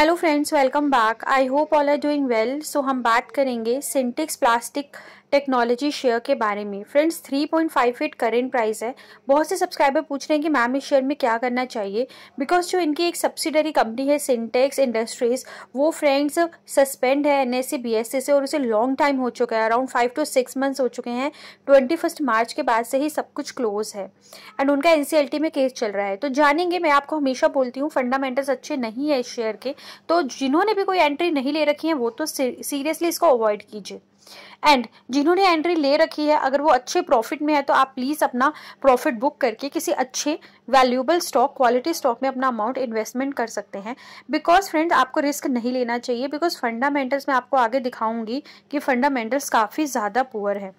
hello friends welcome back I hope all are doing well so हम बात करेंगे सिंटिक्स plastic technology share के बारे में फ्रेंड्स 3.5 फिट करेंट प्राइस है बहुत से सब्सक्राइबर पूछ रहे हैं कि मैम इस शेयर में क्या करना चाहिए बिकॉज जो इनकी एक सब्सिडरी कंपनी है सिंटेक्स इंडस्ट्रीज वो फ्रेंड्स सस्पेंड है एन एस e, e से और उसे लॉन्ग टाइम हो चुका है around five two six months हो चुके हैं ट्वेंटी मार्च के बाद से ही सब कुछ क्लोज है एंड उनका एन में केस चल रहा है तो जानेंगे मैं आपको हमेशा बोलती हूँ फंडामेंटल्स अच्छे नहीं है इस शेयर के तो जिन्होंने भी कोई एंट्री नहीं ले रखी है वो तो सीरियसली इसको अवॉइड कीजिए एंड जिन्होंने एंट्री ले रखी है अगर वो अच्छे प्रॉफिट में है तो आप प्लीज़ अपना प्रॉफिट बुक करके किसी अच्छे वैल्यूएबल स्टॉक क्वालिटी स्टॉक में अपना अमाउंट इन्वेस्टमेंट कर सकते हैं बिकॉज फ्रेंड आपको रिस्क नहीं लेना चाहिए बिकॉज फंडामेंटल्स मैं आपको आगे दिखाऊंगी कि फंडामेंटल्स काफ़ी ज़्यादा पुअर है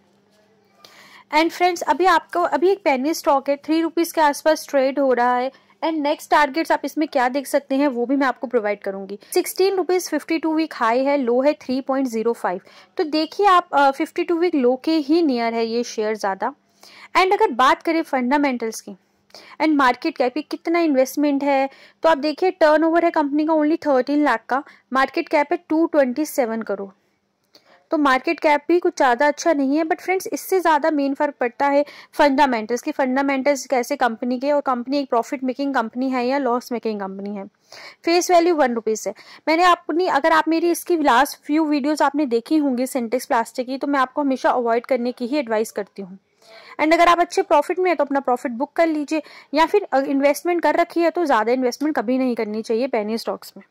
एंड फ्रेंड्स अभी आपको अभी एक पेनी स्टॉक है थ्री रुपीज़ के आसपास ट्रेड हो रहा है एंड नेक्स्ट टारगेट्स आप इसमें क्या देख सकते हैं वो भी मैं आपको प्रोवाइड करूंगी sixteen rupees fifty two week high है लो है थ्री पॉइंट जीरो फाइव तो देखिए आप फिफ्टी टू वीक लो के ही नियर है ये शेयर ज़्यादा एंड अगर बात करें फंडामेंटल्स की एंड मार्केट कैप की कितना इन्वेस्टमेंट है तो आप देखिए टर्नओवर है कंपनी का ओनली थर्टीन लाख का मार्केट कैप है टू ट्वेंटी सेवन करोड़ तो मार्केट कैप भी कुछ ज़्यादा अच्छा नहीं है बट फ्रेंड्स इससे ज़्यादा मेन फर्क पड़ता है फंडामेंटल्स की फंडामेंटल्स कैसे कंपनी के और कंपनी एक प्रॉफिट मेकिंग कंपनी है या लॉस मेकिंग कंपनी है फेस वैल्यू वन रुपीज़ है मैंने अपनी अगर आप मेरी इसकी लास्ट फ्यू वीडियोज आपने देखी होंगी सिंटेक्स प्लास्टिक की तो मैं आपको हमेशा अवॉइड करने की ही एडवाइस करती हूँ एंड अगर आप अच्छे प्रॉफिट में है तो अपना प्रॉफिट बुक कर लीजिए या फिर इन्वेस्टमेंट कर रखी है तो ज़्यादा इन्वेस्टमेंट कभी नहीं करनी चाहिए पैनी स्टॉक्स में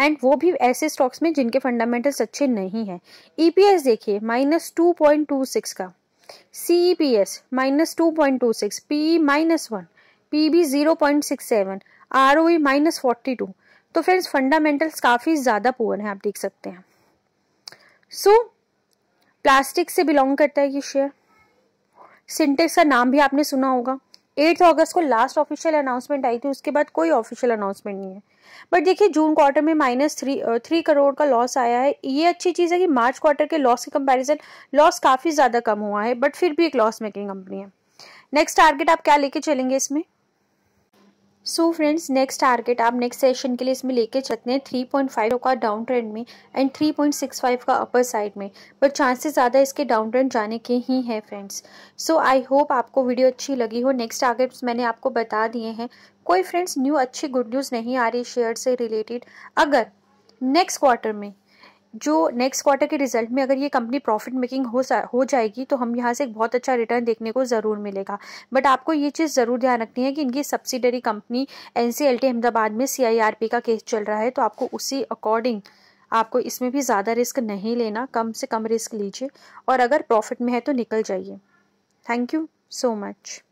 एंड वो भी ऐसे स्टॉक्स में जिनके फंडामेंटल्स अच्छे नहीं हैं ईपीएस e देखिए minus two point two six का C E P S minus two point two six P E minus one P B zero point six seven R O E minus forty two तो friends fundamentals काफ़ी ज़्यादा poor हैं आप देख सकते हैं so so, plastic से belong करता है ये शेयर सिंटेक्स का नाम भी आपने सुना होगा एट्थ अगस्त को लास्ट ऑफिशियल अनाउंसमेंट आई थी उसके बाद कोई ऑफिशियल अनाउंसमेंट नहीं है बट देखिए जून क्वार्टर में माइनस थ्री थ्री करोड़ का लॉस आया है ये अच्छी चीज़ है कि मार्च क्वार्टर के लॉस के कंपैरिजन लॉस काफ़ी ज़्यादा कम हुआ है बट फिर भी एक लॉस मेकिंग कंपनी है नेक्स्ट टारगेट आप क्या लेके चलेंगे इसमें सो फ्रेंड्स नेक्स्ट टारगेट आप नेक्स्ट सेशन के लिए इसमें लेके चलते हैं थ्री पॉइंट फाइव का डाउन ट्रेंड में and three point six five का अपर साइड में पर चांसेस ज़्यादा इसके डाउन ट्रेंड जाने के ही हैं फ्रेंड्स सो आई होप आपको वीडियो अच्छी लगी हो नेक्स्ट टारगेट्स मैंने आपको बता दिए हैं कोई फ्रेंड्स न्यू अच्छी गुड न्यूज़ नहीं आ रही शेयर से रिलेटेड अगर नेक्स्ट क्वार्टर में जो नेक्स्ट क्वार्टर के रिजल्ट में अगर ये कंपनी प्रॉफिट मेकिंग हो हो जाएगी तो हम यहाँ से एक बहुत अच्छा रिटर्न देखने को ज़रूर मिलेगा बट आपको ये चीज़ ज़रूर ध्यान रखनी है कि इनकी सब्सिडरी कंपनी एन अहमदाबाद में सी का केस चल रहा है तो आपको उसी अकॉर्डिंग आपको इसमें भी ज़्यादा रिस्क नहीं लेना कम से कम रिस्क लीजिए और अगर प्रॉफिट में है तो निकल जाइए थैंक यू सो मच